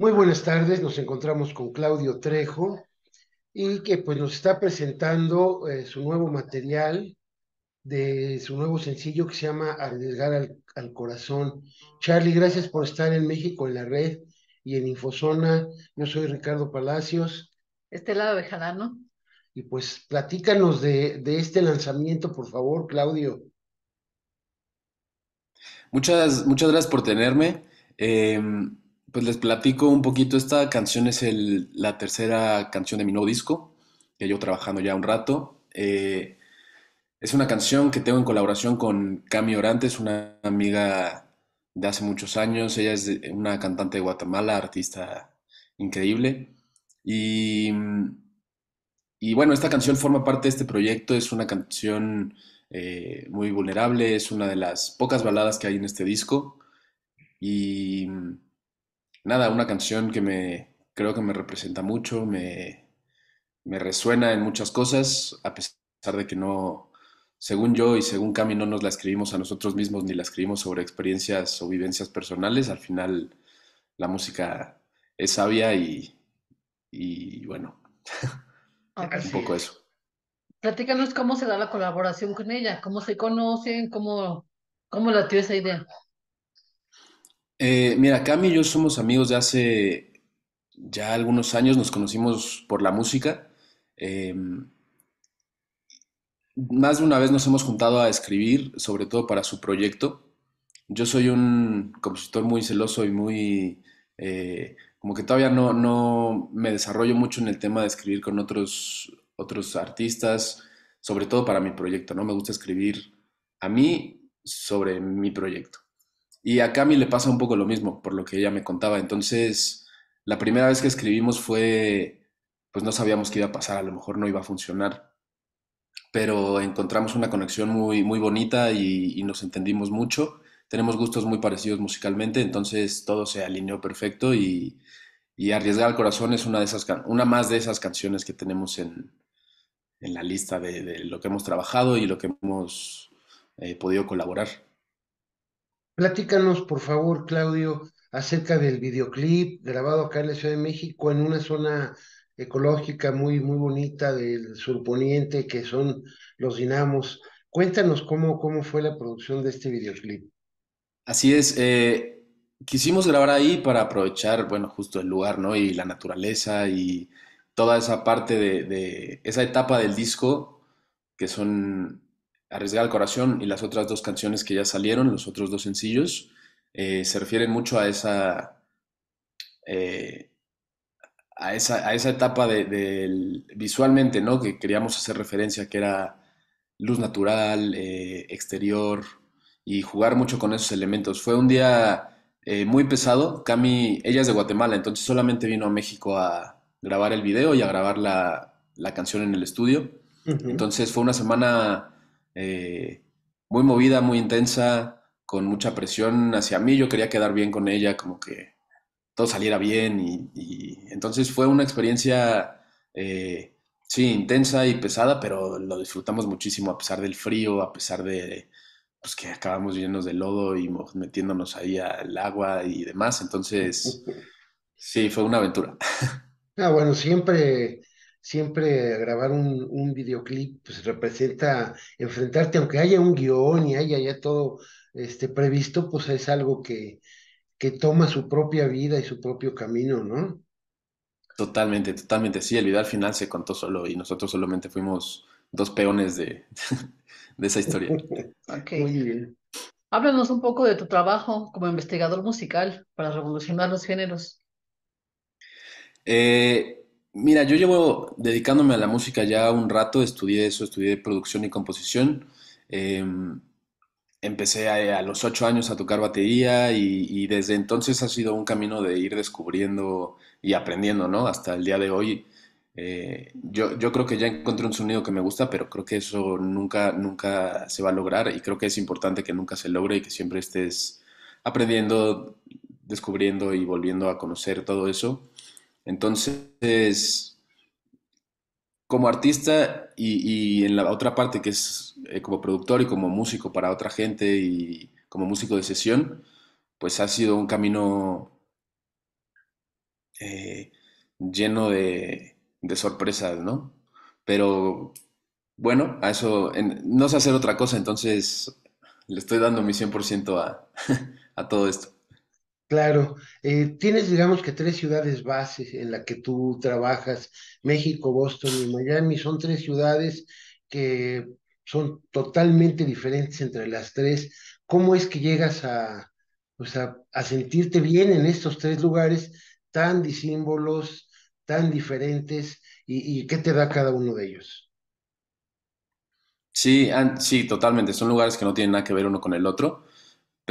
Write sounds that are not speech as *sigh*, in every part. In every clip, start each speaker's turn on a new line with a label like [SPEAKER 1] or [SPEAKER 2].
[SPEAKER 1] Muy buenas tardes, nos encontramos con Claudio Trejo y que pues nos está presentando eh, su nuevo material de su nuevo sencillo que se llama Arriesgar al, Corazón. Charlie, gracias por estar en México en la red y en Infozona. Yo soy Ricardo Palacios. Este lado de ¿no? Y pues platícanos de, de este lanzamiento, por favor, Claudio.
[SPEAKER 2] Muchas, muchas gracias por tenerme. Em, pues les platico un poquito. Esta canción es la tercera canción de mi nuevo disco, que yo trabajando ya un rato. Eh, es una canción que tengo en colaboración con Cami Orantes, una amiga de hace muchos años. Ella es una cantante de Guatemala, artista increíble. Y, bueno, esta canción forma parte de este proyecto. Es una canción eh, muy vulnerable. Es una de las pocas baladas que hay en este disco. Y nada, una canción que me creo que me representa mucho, me, resuena en muchas cosas, a pesar de que no, según yo y según Cami, no nos la escribimos a nosotros mismos ni la escribimos sobre experiencias o vivencias personales. Al final, la música es sabia y, bueno, *laughs* un poco eso.
[SPEAKER 1] Platícanos cómo se da la colaboración con ella, cómo se conocen, cómo, cómo latió esa idea.
[SPEAKER 2] Eh, mira, Cami y yo somos amigos de hace ya algunos años, nos conocimos por la música. Em, más de una vez nos hemos juntado a escribir, sobre todo para su proyecto. Yo soy un compositor muy celoso y muy... Eh, como que todavía no, no, me desarrollo mucho en el tema de escribir con otros, otros artistas, sobre todo para mi proyecto, ¿no? Me gusta escribir a mí sobre mi proyecto. Y a Cami le pasa un poco lo mismo, por lo que ella me contaba. Entonces, la primera vez que escribimos fue, pues no sabíamos qué iba a pasar, a lo mejor no iba a funcionar, pero encontramos una conexión muy, muy bonita y, nos entendimos mucho. Tenemos gustos muy parecidos musicalmente, entonces todo se alineó perfecto y, y Arriesgar al Corazón es una, de esas, una más de esas canciones que tenemos en, la lista de, lo que hemos trabajado y lo que hemos eh, podido colaborar.
[SPEAKER 1] Platícanos, por favor, Claudio, acerca del videoclip grabado acá en la Ciudad de México, en una zona ecológica muy, muy bonita del surponiente, que son los dinamos. Cuéntanos cómo, cómo fue la producción de este videoclip.
[SPEAKER 2] Así es, eh, quisimos grabar ahí para aprovechar, bueno, justo el lugar, ¿no? Y la naturaleza y toda esa parte de esa etapa del disco, que son Arriesgar el corazón y las otras dos canciones que ya salieron, los otros dos sencillos, eh, se refieren mucho eh, a esa, a esa, etapa de, visualmente, ¿no? Que queríamos hacer referencia, que era luz natural, eh, exterior, y jugar mucho con esos elementos. Fue un día muy pesado. Cami, ella es de Guatemala, entonces solamente vino a México a grabar el video y a grabar la, canción en el estudio. Entonces fue una semana eh, muy movida, muy intensa, con mucha presión hacia mí. Yo quería quedar bien con ella, como que todo saliera bien. Y, entonces fue una experiencia, eh, sí, intensa y pesada, pero lo disfrutamos muchísimo a pesar del frío, a pesar de pues, que acabamos llenos de lodo y metiéndonos ahí al agua y demás. Entonces, *laughs* sí, fue una aventura. *laughs*
[SPEAKER 1] Ah, bueno, siempre siempre grabar un, videoclip pues representa enfrentarte, aunque haya un guión y haya ya todo este, previsto, pues es algo que, que toma su propia vida y su propio camino, ¿no?
[SPEAKER 2] Totalmente, totalmente. Sí, el video al final se contó solo y nosotros solamente fuimos dos peones de, *laughs* de esa historia. *laughs* Muy bien.
[SPEAKER 1] Háblanos un poco de tu trabajo como investigador musical para revolucionar los géneros.
[SPEAKER 2] Eh, Mira, yo llevo dedicándome a la música ya un rato, estudié eso, estudié producción y composición. Em, empecé a, los ocho años a tocar batería y, desde entonces ha sido un camino de ir descubriendo y aprendiendo, ¿no? Hasta el día de hoy. Eh, yo, yo, creo que ya encontré un sonido que me gusta, pero creo que eso nunca, nunca se va a lograr y creo que es importante que nunca se logre y que siempre estés aprendiendo, descubriendo y volviendo a conocer todo eso. Entonces, como artista y, en la otra parte que es eh, como productor y como músico para otra gente y como músico de sesión, pues ha sido un camino eh, lleno de, sorpresas, ¿no? Pero bueno, a eso no sé hacer otra cosa, entonces le estoy dando mi 100% *laughs* a todo esto.
[SPEAKER 1] Claro, eh, tienes digamos que tres ciudades bases en las que tú trabajas, México, Boston y Miami, son tres ciudades que son totalmente diferentes entre las tres. ¿Cómo es que llegas a, pues, sentirte bien en estos tres lugares tan disímbolos, tan diferentes y, y qué te da cada uno de ellos?
[SPEAKER 2] Sí, sí, totalmente. Son lugares que no tienen nada que ver uno con el otro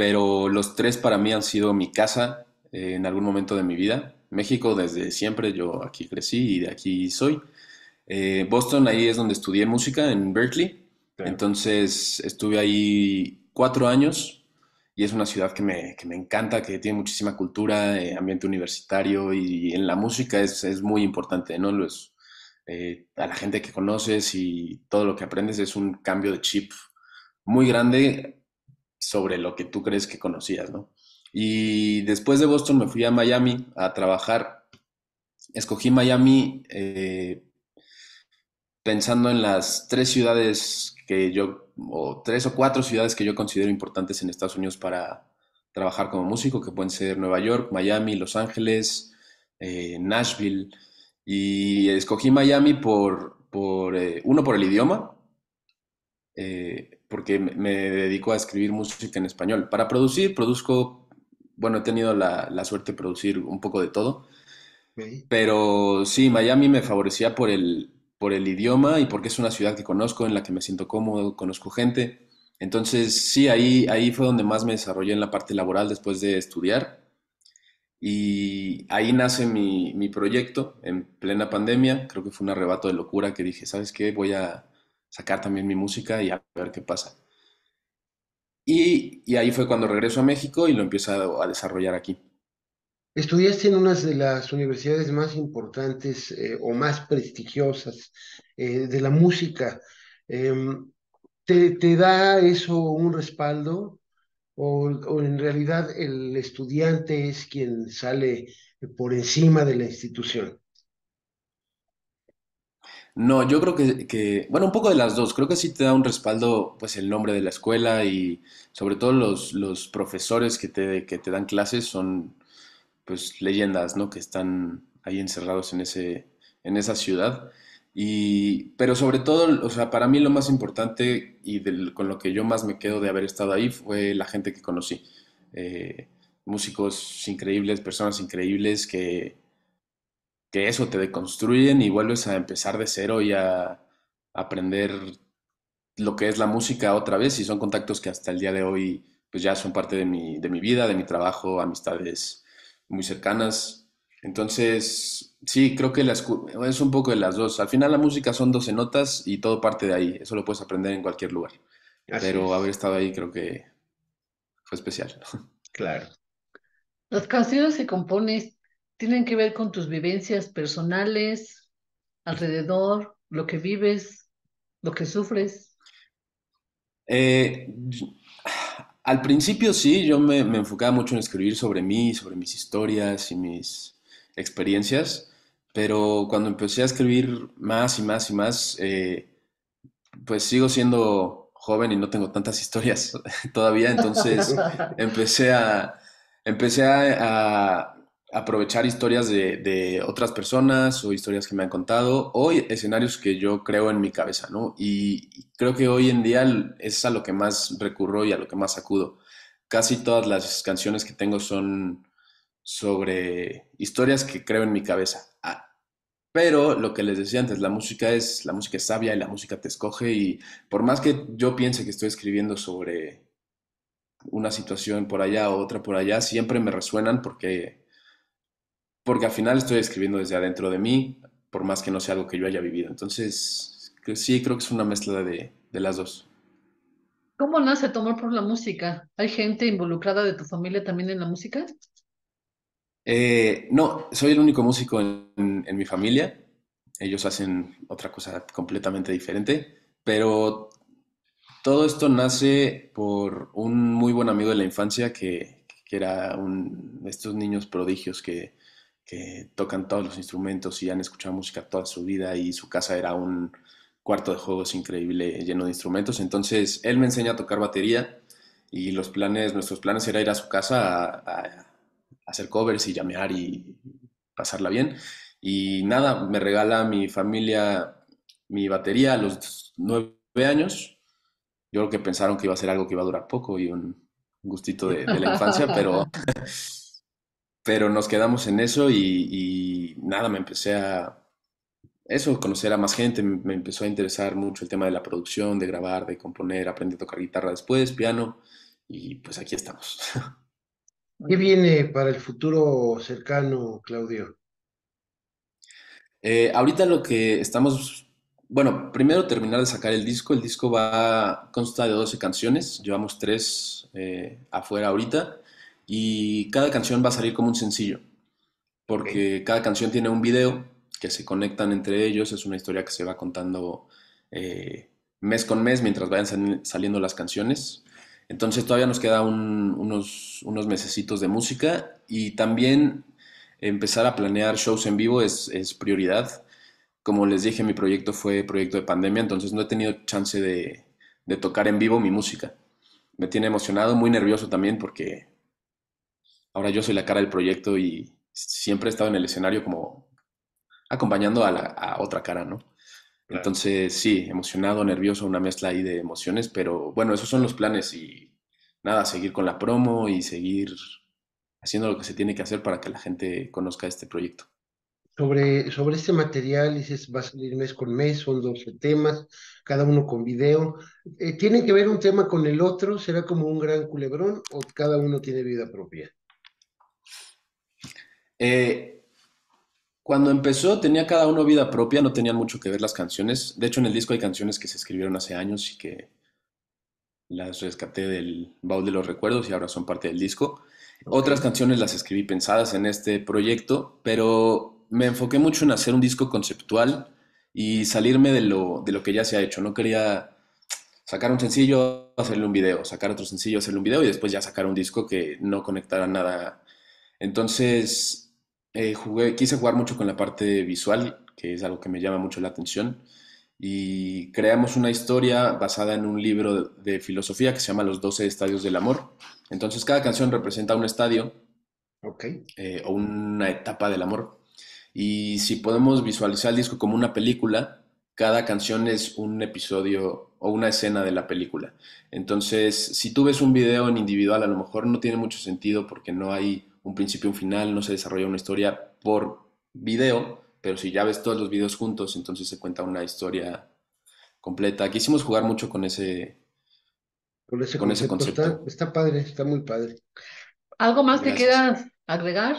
[SPEAKER 2] pero los tres para mí han sido mi casa eh, en algún momento de mi vida. México desde siempre, yo aquí crecí y de aquí soy. Eh, Boston, ahí es donde estudié música, en Berkeley. Entonces estuve ahí cuatro años y es una ciudad que me, encanta, que tiene muchísima cultura, eh, ambiente universitario y, en la música es, es muy importante, ¿no? Los, eh, a la gente que conoces y todo lo que aprendes es un cambio de chip muy grande sobre lo que tú crees que conocías, ¿no? Y después de Boston me fui a Miami a trabajar. Escogí Miami eh, pensando en las tres ciudades que yo, o tres o cuatro ciudades que yo considero importantes en Estados Unidos para trabajar como músico, que pueden ser Nueva York, Miami, Los Ángeles, eh, Nashville. Y escogí Miami por, por eh, uno, por el idioma porque me dedico a escribir música en español. Para producir, produzco, bueno, he tenido la, suerte de producir un poco de todo, pero sí, Miami me favorecía por el, por el idioma y porque es una ciudad que conozco, en la que me siento cómodo, conozco gente. Entonces, sí, ahí, ahí fue donde más me desarrollé en la parte laboral después de estudiar. Y ahí nace mi, mi proyecto en plena pandemia. Creo que fue un arrebato de locura que dije, ¿sabes qué? Voy a, sacar también mi música y a ver qué pasa. Y, ahí fue cuando regreso a México y lo empiezo a, desarrollar aquí.
[SPEAKER 1] Estudiaste en una de las universidades más importantes eh, o más prestigiosas eh, de la música. Em, ¿te, da eso un respaldo? ¿O en realidad el estudiante es quien sale por encima de la institución?
[SPEAKER 2] No, yo creo que, bueno, un poco de las dos. Creo que sí te da un respaldo, pues, el nombre de la escuela y sobre todo los, profesores que te, dan clases son, pues, leyendas, ¿no? Que están ahí encerrados en, ese, en esa ciudad. Y, pero sobre todo, o sea, para mí lo más importante y con lo que yo más me quedo de haber estado ahí fue la gente que conocí. Eh, músicos increíbles, personas increíbles que que eso te deconstruyen y vuelves a empezar de cero y a aprender lo que es la música otra vez y son contactos que hasta el día de hoy pues ya son parte de mi, de mi vida, de mi trabajo, amistades muy cercanas. Entonces, sí, creo que es un poco de las dos. Al final la música son 12 notas y todo parte de ahí. Eso lo puedes aprender en cualquier lugar. Pero haber estado ahí creo que fue especial. Claro.
[SPEAKER 1] Las canciones se componen tienen que ver con tus vivencias personales, alrededor, lo que vives, lo que sufres.
[SPEAKER 2] Eh, al principio sí, yo me, enfocaba mucho en escribir sobre mí, sobre mis historias y mis experiencias, pero cuando empecé a escribir más y más y más, eh, pues sigo siendo joven y no tengo tantas historias *laughs* todavía, entonces *laughs* empecé a, empecé a aprovechar historias de, otras personas o historias que me han contado o escenarios que yo creo en mi cabeza, ¿no? Y creo que hoy en día es a lo que más recurro y a lo que más acudo. Casi todas las canciones que tengo son sobre historias que creo en mi cabeza. Ah, pero lo que les decía antes, la música es la música es sabia y la música te escoge y por más que yo piense que estoy escribiendo sobre una situación por allá o otra por allá, siempre me resuenan porque porque al final estoy escribiendo desde adentro de mí, por más que no sea algo que yo haya vivido. Entonces, sí, creo que es una mezcla de, de las dos.
[SPEAKER 1] ¿Cómo nace tomar por la música? ¿Hay gente involucrada de tu familia también en la música?
[SPEAKER 2] Eh, no, soy el único músico en, en, mi familia. Ellos hacen otra cosa completamente diferente, pero todo esto nace por un muy buen amigo de la infancia que, que era un de estos niños prodigios que, que tocan todos los instrumentos y han escuchado música toda su vida y su casa era un cuarto de juegos increíble lleno de instrumentos. Entonces él me enseña a tocar batería y los planes, nuestros planes era ir a su casa a, hacer covers y llamear y pasarla bien. Y nada, me regala mi familia mi batería a los nueve años. Yo creo que pensaron que iba a ser algo que iba a durar poco y un gustito de, de la infancia, *laughs* pero pero nos quedamos en eso y, nada, me empecé a, eso, conocer a más gente, me empezó a interesar mucho el tema de la producción, de grabar, de componer, aprendí a tocar guitarra después, piano, y pues aquí estamos. *laughs*
[SPEAKER 1] ¿Qué viene para el futuro cercano, Claudio?
[SPEAKER 2] Eh, ahorita lo que estamos, bueno, primero terminar de sacar el disco, el disco va, consta de 12 canciones, llevamos tres eh, afuera ahorita, y cada canción va a salir como un sencillo, porque cada canción tiene un video que se conectan entre ellos, es una historia que se va contando eh, mes con mes mientras vayan saliendo las canciones. Entonces todavía nos queda unos, unos mesecitos de música y también empezar a planear shows en vivo es, prioridad. Como les dije, mi proyecto fue proyecto de pandemia, entonces no he tenido chance de tocar en vivo mi música. Me tiene emocionado, muy nervioso también porque ahora yo soy la cara del proyecto y siempre he estado en el escenario como acompañando a, otra cara, ¿no? Entonces, sí, emocionado, nervioso, una mezcla ahí de emociones, pero bueno, esos son los planes y nada, seguir con la promo y seguir haciendo lo que se tiene que hacer para que la gente conozca este proyecto.
[SPEAKER 1] Sobre, sobre este material, dices, va a salir mes con mes, son 12 temas, cada uno con video. Eh, ¿Tiene que ver un tema con el otro? ¿Será como un gran culebrón o cada uno tiene vida propia?
[SPEAKER 2] Eh, cuando empezó tenía cada uno vida propia, no tenían mucho que ver las canciones. De hecho, en el disco hay canciones que se escribieron hace años y que las rescaté del baúl de los recuerdos y ahora son parte del disco. Otras canciones las escribí pensadas en este proyecto, pero me enfoqué mucho en hacer un disco conceptual y salirme de lo, de lo que ya se ha hecho. No quería sacar un sencillo, hacerle un video, sacar otro sencillo, hacerle un video y después ya sacar un disco que no conectara nada. Entonces, eh, jugué, quise jugar mucho con la parte visual, que es algo que me llama mucho la atención, y creamos una historia basada en un libro de, filosofía que se llama Los 12 Estadios del Amor. Entonces cada canción representa un estadio eh, o una etapa del amor. Y si podemos visualizar el disco como una película, cada canción es un episodio o una escena de la película. Entonces, si tú ves un video en individual, a lo mejor no tiene mucho sentido porque no hay un principio, un final, no se desarrolla una historia por video, pero si ya ves todos los videos juntos, entonces se cuenta una historia completa. Quisimos jugar mucho con ese, con ese concepto.
[SPEAKER 1] Está, padre, está muy padre. ¿Algo más que quieras agregar?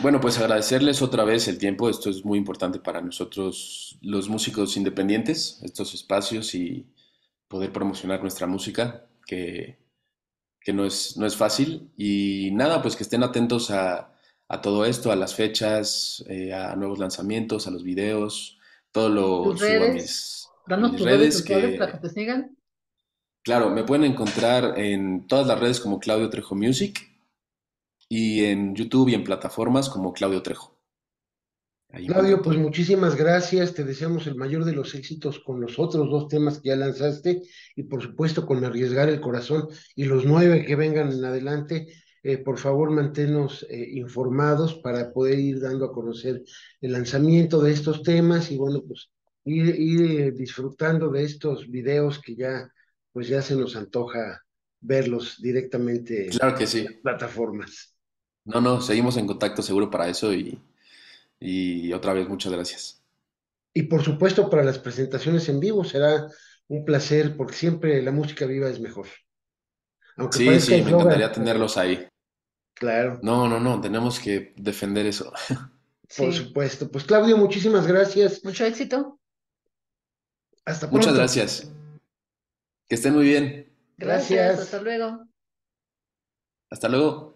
[SPEAKER 2] Bueno, pues agradecerles otra vez el tiempo. Esto es muy importante para nosotros, los músicos independientes, estos espacios y poder promocionar nuestra música, que que no es, no es fácil. Y nada, pues que estén atentos a, todo esto, a las fechas, eh, a nuevos lanzamientos, a los videos, todo lo redes?
[SPEAKER 1] mis, redes, para que te sigan.
[SPEAKER 2] Claro, me pueden encontrar en todas las redes como Claudio Trejo Music y en YouTube y en plataformas como Claudio Trejo.
[SPEAKER 1] Claudio, pues muchísimas gracias, te deseamos el mayor de los éxitos con los otros dos temas que ya lanzaste y por supuesto con Arriesgar el Corazón y los nueve que vengan en adelante. Eh, por favor, manténnos eh, informados para poder ir dando a conocer el lanzamiento de estos temas y bueno, pues ir, eh, disfrutando de estos videos que ya, pues ya se nos antoja verlos directamente en
[SPEAKER 2] plataformas. No, no, seguimos en contacto seguro para eso y y otra vez, muchas gracias.
[SPEAKER 1] Y por supuesto, para las presentaciones en vivo será un placer, porque siempre la música viva es mejor.
[SPEAKER 2] sí, sí, me encantaría tenerlos ahí. Claro. No, no, no, tenemos que defender eso. *laughs* Por
[SPEAKER 1] supuesto. Pues Claudio, muchísimas gracias. Mucho éxito.
[SPEAKER 2] Hasta pronto. Muchas gracias. Que estén muy bien. gracias.
[SPEAKER 1] Hasta luego.
[SPEAKER 2] Hasta luego.